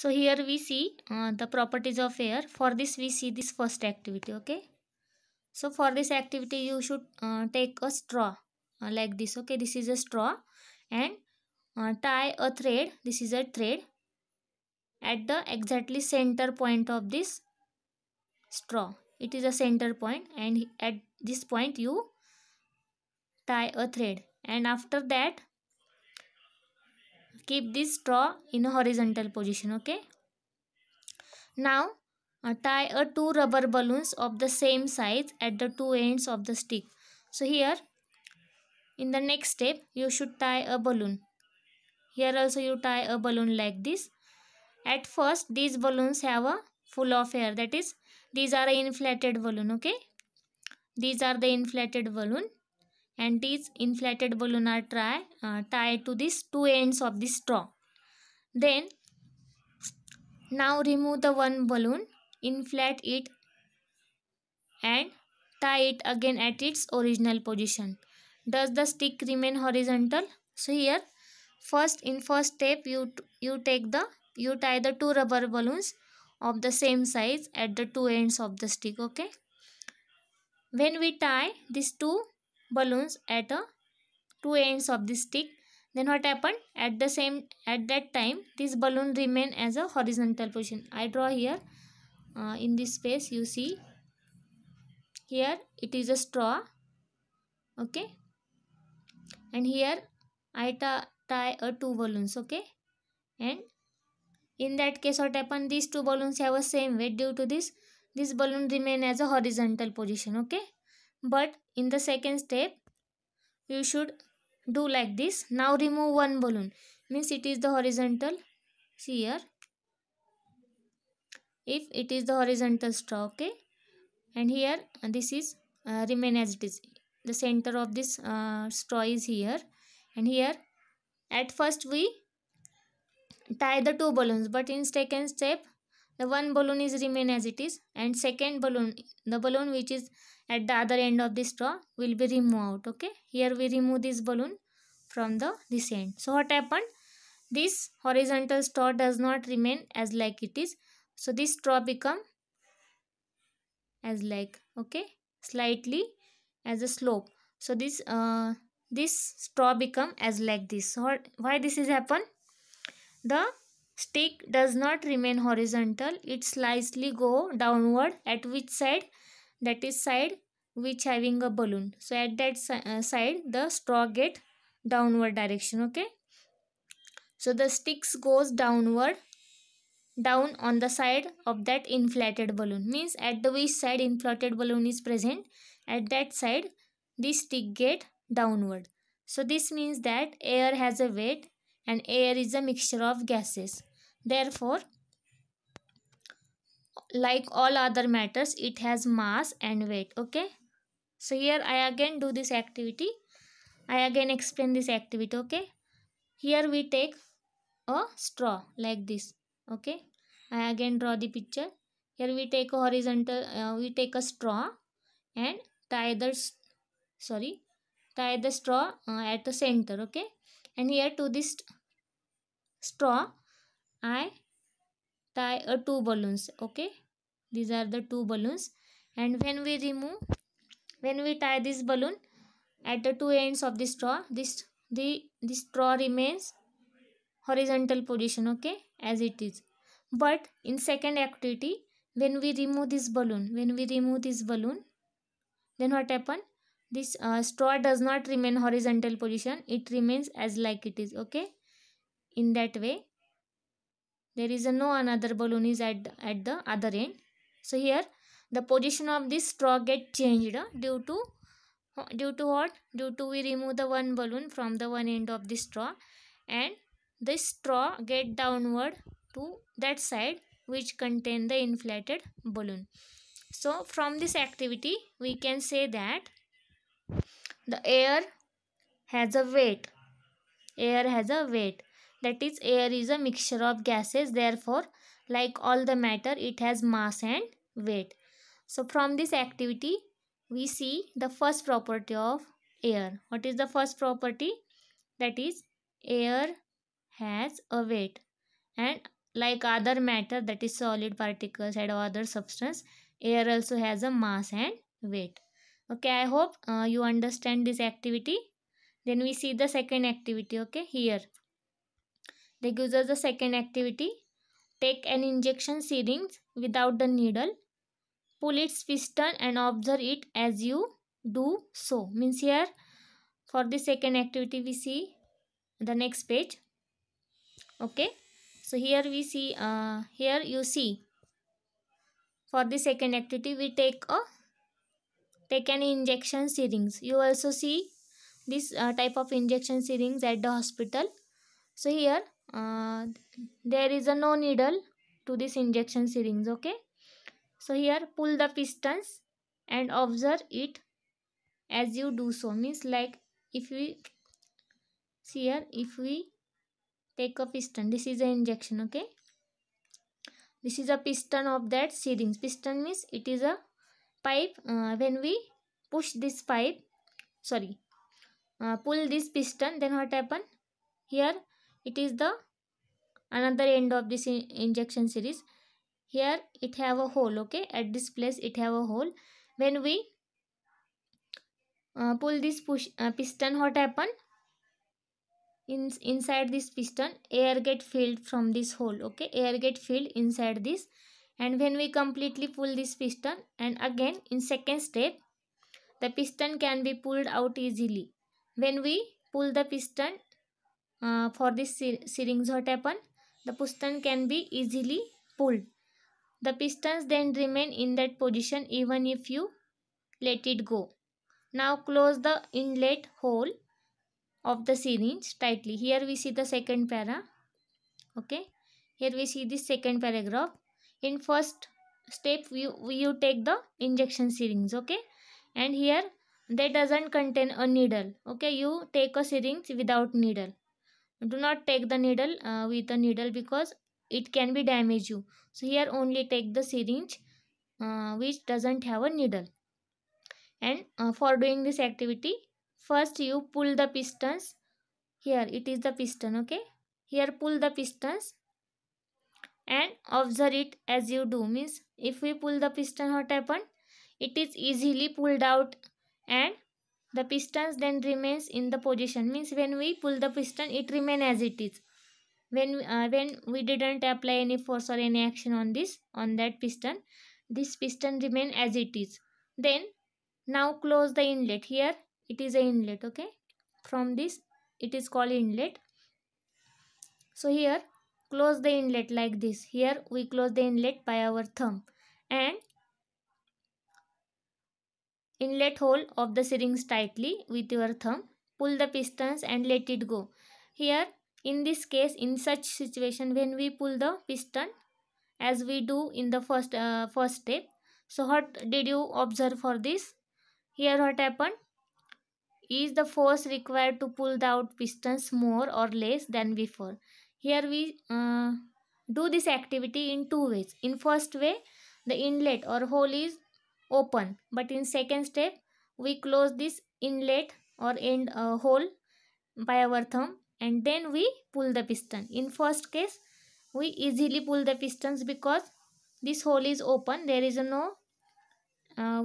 So here we see uh, the properties of air. For this we see this first activity. Okay. So for this activity you should uh, take a straw uh, like this. Okay. This is a straw and uh, tie a thread. This is a thread at the exactly center point of this straw. It is a center point and at this point you tie a thread and after that keep this straw in a horizontal position okay now uh, tie a two rubber balloons of the same size at the two ends of the stick so here in the next step you should tie a balloon here also you tie a balloon like this at first these balloons have a full of air that is these are inflated balloon okay these are the inflated balloon and this inflated balloon uh, tie, uh, tied to these two ends of the straw. Then now remove the one balloon, inflate it and tie it again at its original position. Does the stick remain horizontal? So here first in first step you you take the you tie the two rubber balloons of the same size at the two ends of the stick okay when we tie these two balloons at the two ends of the stick then what happened at the same at that time this balloon remain as a horizontal position i draw here uh, in this space you see here it is a straw okay and here i tie a two balloons okay and in that case what happened these two balloons have a same weight due to this this balloon remain as a horizontal position okay but in the second step you should do like this now remove one balloon means it is the horizontal see here if it is the horizontal straw okay and here uh, this is uh, remain as it is the center of this uh, straw is here and here at first we tie the two balloons but in second step the one balloon is remain as it is and second balloon the balloon which is at the other end of the straw will be removed okay here we remove this balloon from the this end so what happened this horizontal straw does not remain as like it is so this straw become as like okay slightly as a slope so this uh this straw become as like this so why this is happen the Stick does not remain horizontal. It slightly go downward at which side that is side which having a balloon. So at that uh, side the straw get downward direction okay. So the sticks goes downward down on the side of that inflated balloon means at the which side inflated balloon is present at that side this stick get downward. So this means that air has a weight and air is a mixture of gases. Therefore, like all other matters, it has mass and weight. Okay. So here I again do this activity. I again explain this activity. Okay. Here we take a straw like this. Okay. I again draw the picture. Here we take a horizontal, uh, we take a straw and tie the, sorry, tie the straw uh, at the center. Okay. And here to this straw I tie a two balloons okay these are the two balloons and when we remove when we tie this balloon at the two ends of the straw this the this straw remains horizontal position okay as it is but in second activity when we remove this balloon when we remove this balloon then what happen this uh, straw does not remain horizontal position it remains as like it is okay in that way there is a no another balloon is at, at the other end so here the position of this straw get changed due to due to what due to we remove the one balloon from the one end of the straw and this straw get downward to that side which contain the inflated balloon so from this activity we can say that the air has a weight air has a weight that is air is a mixture of gases therefore like all the matter it has mass and weight so from this activity we see the first property of air what is the first property that is air has a weight and like other matter that is solid particles and other substance air also has a mass and weight okay i hope uh, you understand this activity then we see the second activity okay here they gives us the second activity. Take an injection syringe without the needle. Pull its piston and observe it as you do so. Means here for the second activity we see the next page. Okay. So here we see, uh, here you see for the second activity we take a take an injection syringe you also see this uh, type of injection syringe at the hospital so here uh, there is a no needle to this injection syringe okay so here pull the pistons and observe it as you do so means like if we see here if we take a piston this is an injection okay this is a piston of that syringe piston means it is a pipe uh, when we push this pipe sorry uh, pull this piston then what happen here it is the another end of this injection series here it have a hole okay at this place it have a hole when we uh, pull this push uh, piston what happen in inside this piston air get filled from this hole okay air get filled inside this and when we completely pull this piston and again in second step the piston can be pulled out easily when we pull the piston uh, for this syringe syringotapan, the piston can be easily pulled. The pistons then remain in that position even if you let it go. Now close the inlet hole of the syringe tightly. Here we see the second para. Okay. Here we see the second paragraph. In first step, you, you take the injection syringe. Okay. And here, they doesn't contain a needle. Okay. You take a syringe without needle do not take the needle uh, with the needle because it can be damage you so here only take the syringe uh, which doesn't have a needle and uh, for doing this activity first you pull the pistons here it is the piston okay here pull the pistons and observe it as you do means if we pull the piston what happen it is easily pulled out and the pistons then remains in the position means when we pull the piston it remain as it is when uh, when we didn't apply any force or any action on this on that piston this piston remain as it is then now close the inlet here it is a inlet okay from this it is called inlet so here close the inlet like this here we close the inlet by our thumb and Inlet hole of the syringe tightly with your thumb. Pull the pistons and let it go. Here, in this case, in such situation, when we pull the piston, as we do in the first uh, first step. So, what did you observe for this? Here, what happened? Is the force required to pull the out pistons more or less than before? Here we uh, do this activity in two ways. In first way, the inlet or hole is open but in second step we close this inlet or end uh, hole by our thumb and then we pull the piston in first case we easily pull the pistons because this hole is open there is a no uh,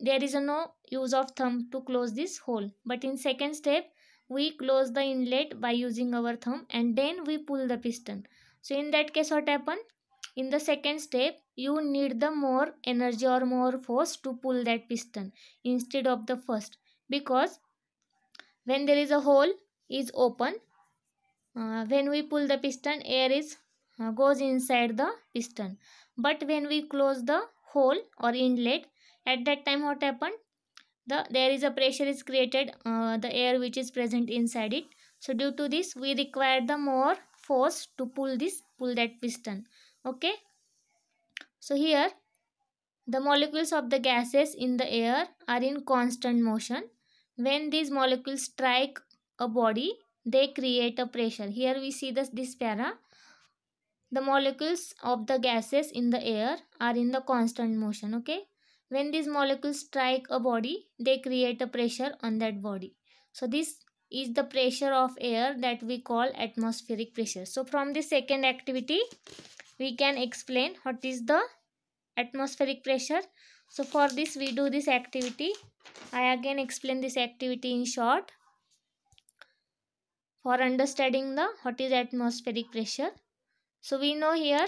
there is a no use of thumb to close this hole but in second step we close the inlet by using our thumb and then we pull the piston so in that case what happen in the second step you need the more energy or more force to pull that piston instead of the first because when there is a hole is open uh, when we pull the piston air is uh, goes inside the piston but when we close the hole or inlet at that time what happened the there is a pressure is created uh, the air which is present inside it so due to this we require the more force to pull this pull that piston okay so here the molecules of the gases in the air are in constant motion when these molecules strike a body they create a pressure here we see this this para the molecules of the gases in the air are in the constant motion okay when these molecules strike a body they create a pressure on that body so this is the pressure of air that we call atmospheric pressure so from the second activity we can explain what is the atmospheric pressure. So for this we do this activity. I again explain this activity in short. For understanding the what is atmospheric pressure. So we know here